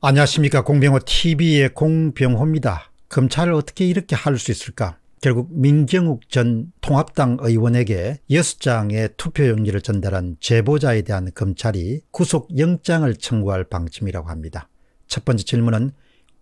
안녕하십니까 공병호 tv의 공병호입니다. 검찰을 어떻게 이렇게 할 수 있을까 결국 민경욱 전 통합당 의원에게 6장의 투표용지를 전달한 제보자에 대한 검찰이 구속영장을 청구할 방침이라고 합니다. 첫 번째 질문은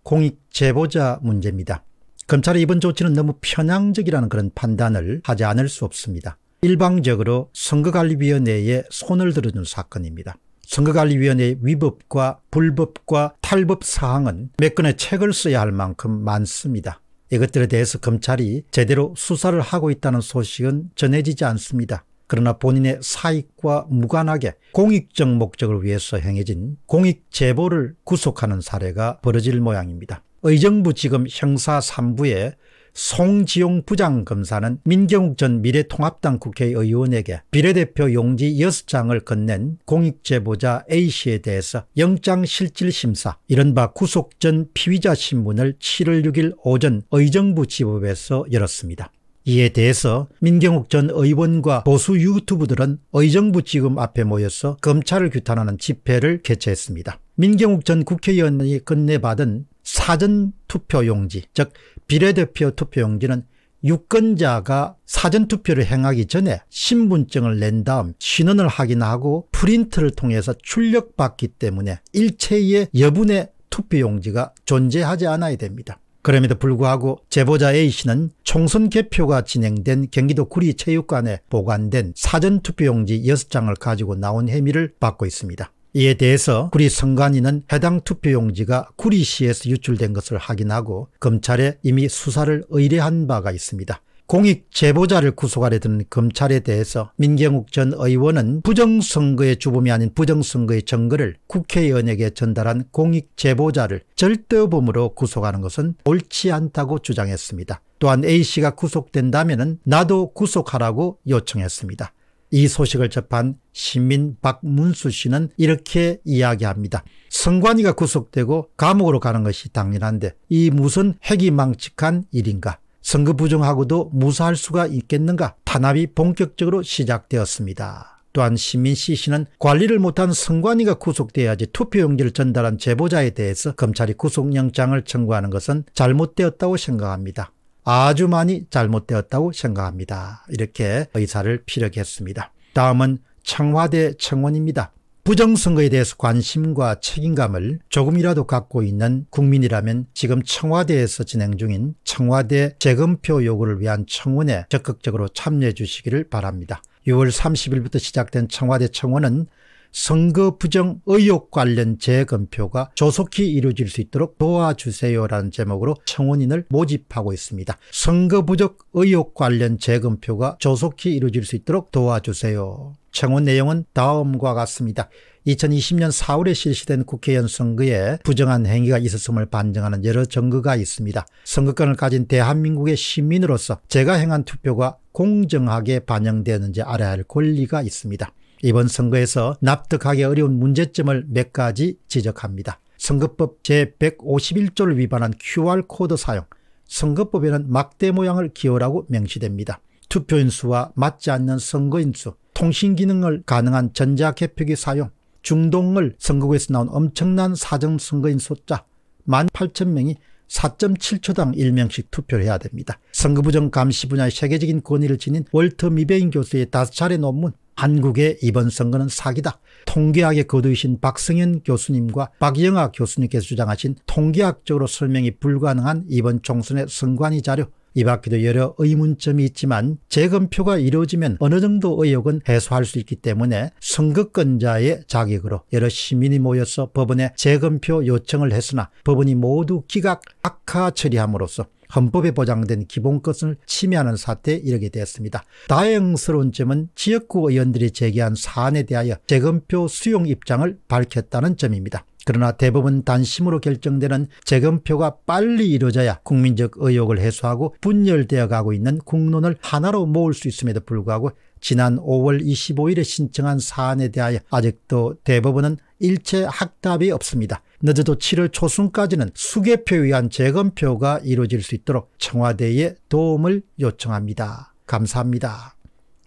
공익 제보자 문제입니다. 검찰의 이번 조치는 너무 편향적이라는 그런 판단을 하지 않을 수 없습니다. 일방적으로 선거관리위원회에 손을 들어준 사건입니다. 선거관리위원회의 위법과 불법과 탈법 사항은 몇 건의 책을 써야 할 만큼 많습니다. 이것들에 대해서 검찰이 제대로 수사를 하고 있다는 소식은 전해지지 않습니다. 그러나 본인의 사익과 무관하게 공익적 목적을 위해서 행해진 공익 제보를 구속하는 사례가 벌어질 모양입니다. 의정부 지금 형사 3부에 송지용 부장검사는 민경욱 전 미래통합당 국회의원에게 비례대표 용지 6장을 건넨 공익제보자 A씨에 대해서 영장실질심사 이른바 구속 전 피의자 신문을 7월 6일 오전 의정부 지법에서 열었습니다. 이에 대해서 민경욱 전 의원과 보수 유튜브들은 의정부 지금 앞에 모여서 검찰을 규탄하는 집회를 개최했습니다. 민경욱 전 국회의원이 건네받은 사전투표용지 즉 비례대표 투표용지는 유권자가 사전투표를 행하기 전에 신분증을 낸 다음 신원을 확인하고 프린트를 통해서 출력받기 때문에 일체의 여분의 투표용지가 존재하지 않아야 됩니다. 그럼에도 불구하고 제보자 A씨는 총선 개표가 진행된 경기도 구리체육관에 보관된 사전투표용지 6장을 가지고 나온 혐의를 받고 있습니다. 이에 대해서 구리 선관위는 해당 투표용지가 구리시에서 유출된 것을 확인하고 검찰에 이미 수사를 의뢰한 바가 있습니다. 공익 제보자를 구속하려 드 검찰에 대해서 민경욱 전 의원은 부정선거의 주범이 아닌 부정선거의 증거를 국회의원에게 전달한 공익 제보자를 절대범으로 구속하는 것은 옳지 않다고 주장했습니다. 또한 A씨가 구속된다면 나도 구속하라고 요청했습니다. 이 소식을 접한 시민 박문수 씨는 이렇게 이야기합니다. 성관이가 구속되고 감옥으로 가는 것이 당연한데 이 무슨 핵이망측한 일인가. 선거 부정하고도 무사할 수가 있겠는가 탄압이 본격적으로 시작되었습니다. 또한 시민 씨 씨는 관리를 못한 선관위가 구속돼야지 투표용지를 전달한 제보자에 대해서 검찰이 구속영장을 청구하는 것은 잘못되었다고 생각합니다. 아주 많이 잘못되었다고 생각합니다. 이렇게 의사를 피력했습니다. 다음은 청와대 청원입니다. 부정선거에 대해서 관심과 책임감을 조금이라도 갖고 있는 국민이라면 지금 청와대에서 진행 중인 청와대 재검표 요구를 위한 청원에 적극적으로 참여해 주시기를 바랍니다. 6월 30일부터 시작된 청와대 청원은 선거 부정 의혹 관련 재검표가 조속히 이루어질 수 있도록 도와주세요라는 제목으로 청원인을 모집하고 있습니다. 선거 부정 의혹 관련 재검표가 조속히 이루어질 수 있도록 도와주세요. 청원 내용은 다음과 같습니다. 2020년 4월에 실시된 국회의원 선거에 부정한 행위가 있었음을 반증하는 여러 증거가 있습니다. 선거권을 가진 대한민국의 시민으로서 제가 행한 투표가 공정하게 반영되었는지 알아야 할 권리가 있습니다. 이번 선거에서 납득하기 어려운 문제점을 몇 가지 지적합니다. 선거법 제151조를 위반한 QR코드 사용, 선거법에는 막대 모양을 기호라고 명시됩니다. 투표인수와 맞지 않는 선거인수, 통신기능을 가능한 전자개표기 사용, 중동을 선거구에서 나온 엄청난 사정선거인 숫자 18,000명이 4.7초당 1명씩 투표를 해야 됩니다. 선거부정 감시 분야의 세계적인 권위를 지닌 월터 미베인 교수의 5차례 논문 한국의 이번 선거는 사기다. 통계학의 거두신 박성현 교수님과 박영학 교수님께서 주장하신 통계학적으로 설명이 불가능한 이번 총선의 선관위 자료 이 밖에도 여러 의문점이 있지만 재검표가 이루어지면 어느 정도 의혹은 해소할 수 있기 때문에 선거권자의 자격으로 여러 시민이 모여서 법원에 재검표 요청을 했으나 법원이 모두 기각 악하 처리함으로써 헌법에 보장된 기본권을 침해하는 사태에 이르게 되었습니다. 다행스러운 점은 지역구 의원들이 제기한 사안에 대하여 재검표 수용 입장을 밝혔다는 점입니다. 그러나 대법원 단심으로 결정되는 재검표가 빨리 이루어져야 국민적 의혹을 해소하고 분열되어 가고 있는 국론을 하나로 모을 수 있음에도 불구하고 지난 5월 25일에 신청한 사안에 대하여 아직도 대법원은 일체 학답이 없습니다. 늦어도 7월 초순까지는 수개표에 의한 재검표가 이루어질 수 있도록 청와대에 도움을 요청합니다. 감사합니다.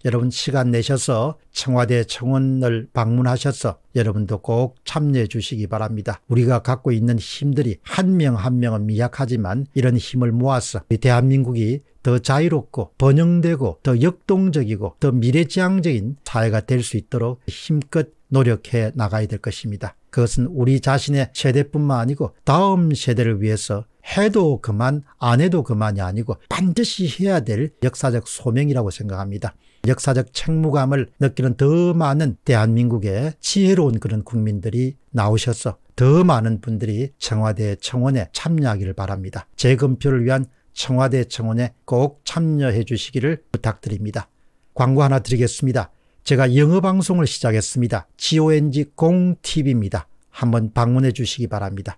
여러분 시간 내셔서 청와대 청원을 방문하셔서 여러분도 꼭 참여해 주시기 바랍니다. 우리가 갖고 있는 힘들이 한 명 한 명은 미약하지만 이런 힘을 모아서 대한민국이 더 자유롭고 번영되고 더 역동적이고 더 미래지향적인 사회가 될 수 있도록 힘껏 노력해 나가야 될 것입니다. 그것은 우리 자신의 세대뿐만 아니고 다음 세대를 위해서 해도 그만 안 해도 그만이 아니고 반드시 해야 될 역사적 소명이라고 생각합니다. 역사적 책무감을 느끼는 더 많은 대한민국의 지혜로운 그런 국민들이 나오셔서 더 많은 분들이 청와대 청원에 참여하기를 바랍니다. 재검표를 위한 청와대 청원에 꼭 참여해 주시기를 부탁드립니다. 광고 하나 드리겠습니다. 제가 영어방송을 시작했습니다. g o n g 0TV입니다. 한번 방문해 주시기 바랍니다.